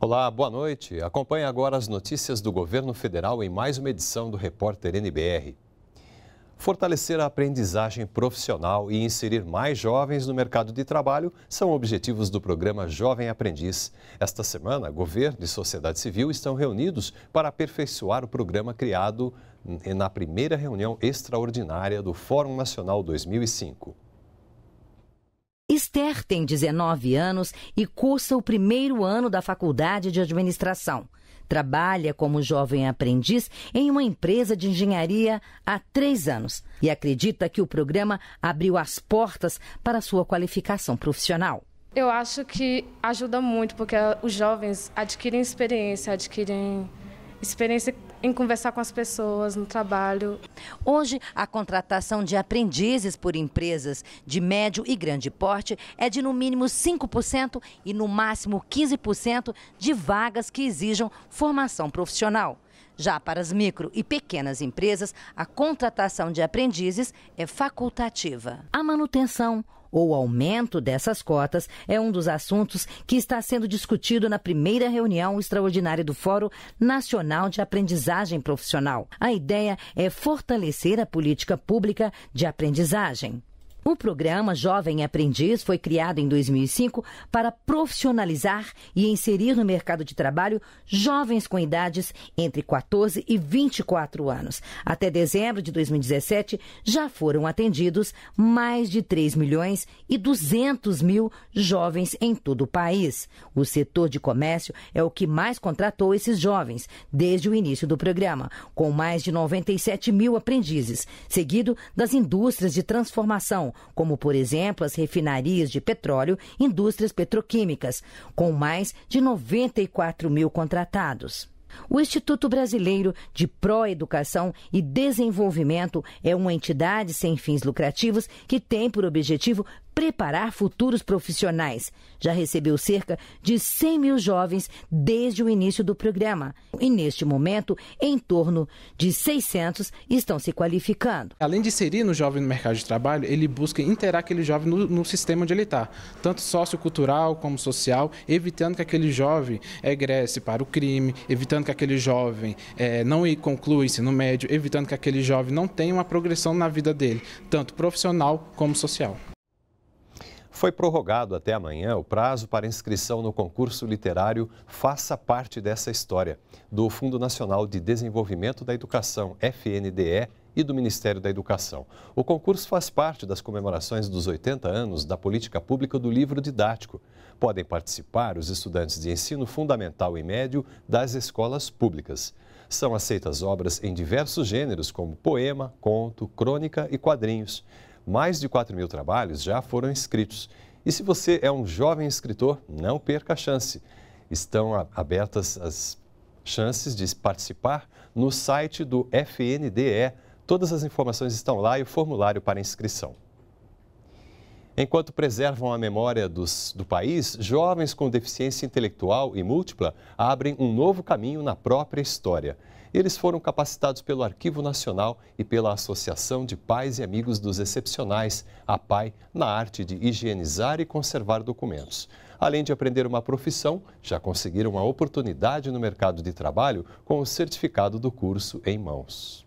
Olá, boa noite. Acompanhe agora as notícias do governo federal em mais uma edição do Repórter NBR. Fortalecer a aprendizagem profissional e inserir mais jovens no mercado de trabalho são objetivos do programa Jovem Aprendiz. Esta semana, governo e sociedade civil estão reunidos para aperfeiçoar o programa criado na primeira reunião extraordinária do Fórum Nacional 2005. Esther tem 19 anos e cursa o primeiro ano da faculdade de administração. Trabalha como jovem aprendiz em uma empresa de engenharia há três anos e acredita que o programa abriu as portas para sua qualificação profissional. Eu acho que ajuda muito, porque os jovens adquirem experiência, adquirem experiência em conversar com as pessoas no trabalho. Hoje, a contratação de aprendizes por empresas de médio e grande porte é de no mínimo 5% e no máximo 15% de vagas que exijam formação profissional. Já para as micro e pequenas empresas, a contratação de aprendizes é facultativa. A manutenção, ou aumento dessas cotas é um dos assuntos que está sendo discutido na primeira reunião extraordinária do Fórum Nacional de Aprendizagem Profissional. A ideia é fortalecer a política pública de aprendizagem. O programa Jovem Aprendiz foi criado em 2005 para profissionalizar e inserir no mercado de trabalho jovens com idades entre 14 e 24 anos. Até dezembro de 2017, já foram atendidos mais de 3 milhões e 200 mil jovens em todo o país. O setor de comércio é o que mais contratou esses jovens desde o início do programa, com mais de 97 mil aprendizes, seguido das indústrias de transformação como, por exemplo, as refinarias de petróleo, indústrias petroquímicas, com mais de 94 mil contratados. O Instituto Brasileiro de Pró-Educação e Desenvolvimento é uma entidade sem fins lucrativos que tem por objetivo preparar futuros profissionais. Já recebeu cerca de 100 mil jovens desde o início do programa. E neste momento, em torno de 600 estão se qualificando. Além de inserir no jovem no mercado de trabalho, ele busca interar aquele jovem no, no sistema onde ele está, tanto sociocultural como social, evitando que aquele jovem egresse para o crime, evitando que aquele jovem é, não conclua o ensino médio, evitando que aquele jovem não tenha uma progressão na vida dele, tanto profissional como social. Foi prorrogado até amanhã o prazo para inscrição no concurso literário Faça Parte dessa História, do Fundo Nacional de Desenvolvimento da Educação, FNDE, e do Ministério da Educação. O concurso faz parte das comemorações dos 80 anos da política pública do livro didático. Podem participar os estudantes de ensino fundamental e médio das escolas públicas. São aceitas obras em diversos gêneros, como poema, conto, crônica e quadrinhos mais de 4 mil trabalhos já foram inscritos. E se você é um jovem escritor, não perca a chance. Estão abertas as chances de participar no site do FNDE. Todas as informações estão lá e o formulário para inscrição. Enquanto preservam a memória dos, do país, jovens com deficiência intelectual e múltipla abrem um novo caminho na própria história. Eles foram capacitados pelo Arquivo Nacional e pela Associação de Pais e Amigos dos Excepcionais, a PAI, na arte de higienizar e conservar documentos. Além de aprender uma profissão, já conseguiram uma oportunidade no mercado de trabalho com o certificado do curso em mãos.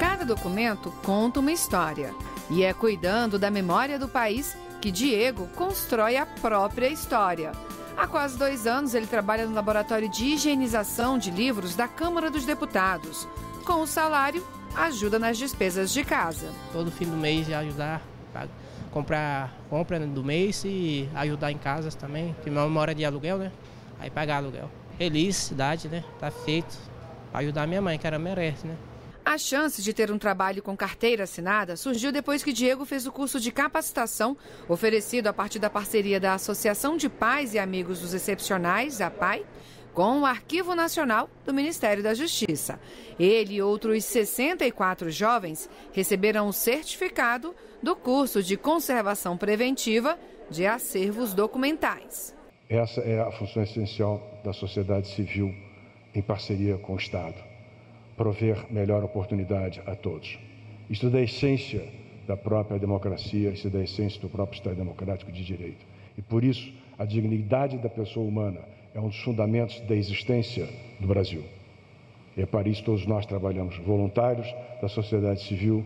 Cada documento conta uma história. E é cuidando da memória do país que Diego constrói a própria história. Há quase dois anos, ele trabalha no laboratório de higienização de livros da Câmara dos Deputados. Com o salário, ajuda nas despesas de casa. Todo fim do mês ajudar para comprar compra né, do mês e ajudar em casa também, que é uma mora de aluguel, né? Aí pagar aluguel. Feliz, cidade, né? Tá feito. Para ajudar minha mãe, que ela merece, né? A chance de ter um trabalho com carteira assinada surgiu depois que Diego fez o curso de capacitação oferecido a partir da parceria da Associação de Pais e Amigos dos Excepcionais, a PAI, com o Arquivo Nacional do Ministério da Justiça. Ele e outros 64 jovens receberam o certificado do curso de conservação preventiva de acervos documentais. Essa é a função essencial da sociedade civil em parceria com o Estado prover melhor oportunidade a todos. Isto é da essência da própria democracia, isso é da essência do próprio Estado Democrático de Direito. E por isso, a dignidade da pessoa humana é um dos fundamentos da existência do Brasil. E é para isso todos nós trabalhamos, voluntários da sociedade civil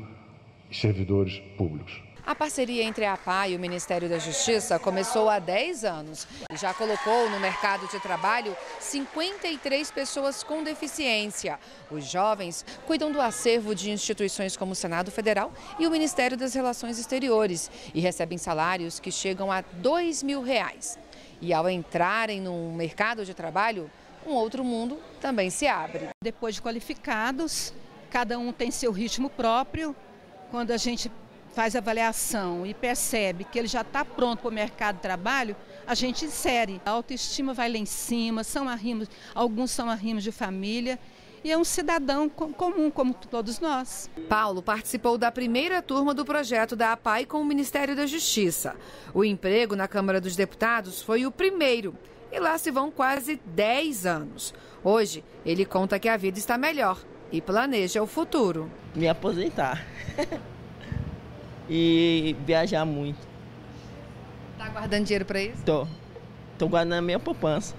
e servidores públicos. A parceria entre a APA e o Ministério da Justiça começou há 10 anos e já colocou no mercado de trabalho 53 pessoas com deficiência. Os jovens cuidam do acervo de instituições como o Senado Federal e o Ministério das Relações Exteriores e recebem salários que chegam a 2 mil reais. E ao entrarem no mercado de trabalho, um outro mundo também se abre. Depois de qualificados, cada um tem seu ritmo próprio. Quando a gente faz avaliação e percebe que ele já está pronto para o mercado de trabalho, a gente insere. A autoestima vai lá em cima, são arrimos, alguns são arrimos de família e é um cidadão comum, como todos nós. Paulo participou da primeira turma do projeto da APAI com o Ministério da Justiça. O emprego na Câmara dos Deputados foi o primeiro. E lá se vão quase 10 anos. Hoje, ele conta que a vida está melhor e planeja o futuro. Me aposentar. e viajar muito. Tá guardando dinheiro para isso? Tô. Tô guardando a minha poupança.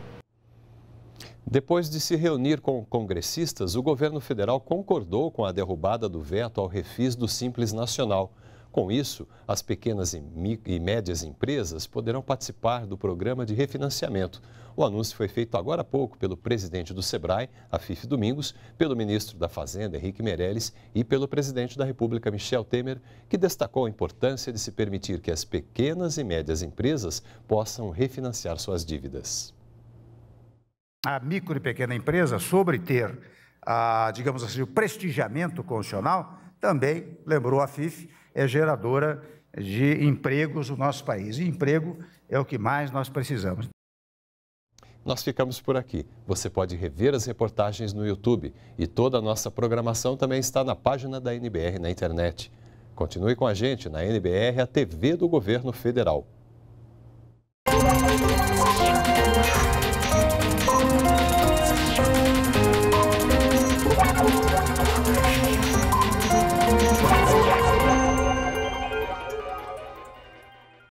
Depois de se reunir com congressistas, o governo federal concordou com a derrubada do veto ao refis do Simples Nacional. Com isso, as pequenas e médias empresas poderão participar do programa de refinanciamento. O anúncio foi feito agora há pouco pelo presidente do SEBRAE, Afif Domingos, pelo ministro da Fazenda, Henrique Meirelles, e pelo presidente da República, Michel Temer, que destacou a importância de se permitir que as pequenas e médias empresas possam refinanciar suas dívidas. A micro e pequena empresa, sobre ter, ah, digamos assim, o prestigiamento constitucional, também lembrou a FIF é geradora de empregos no nosso país. E emprego é o que mais nós precisamos. Nós ficamos por aqui. Você pode rever as reportagens no YouTube e toda a nossa programação também está na página da NBR na internet. Continue com a gente na NBR, a TV do Governo Federal.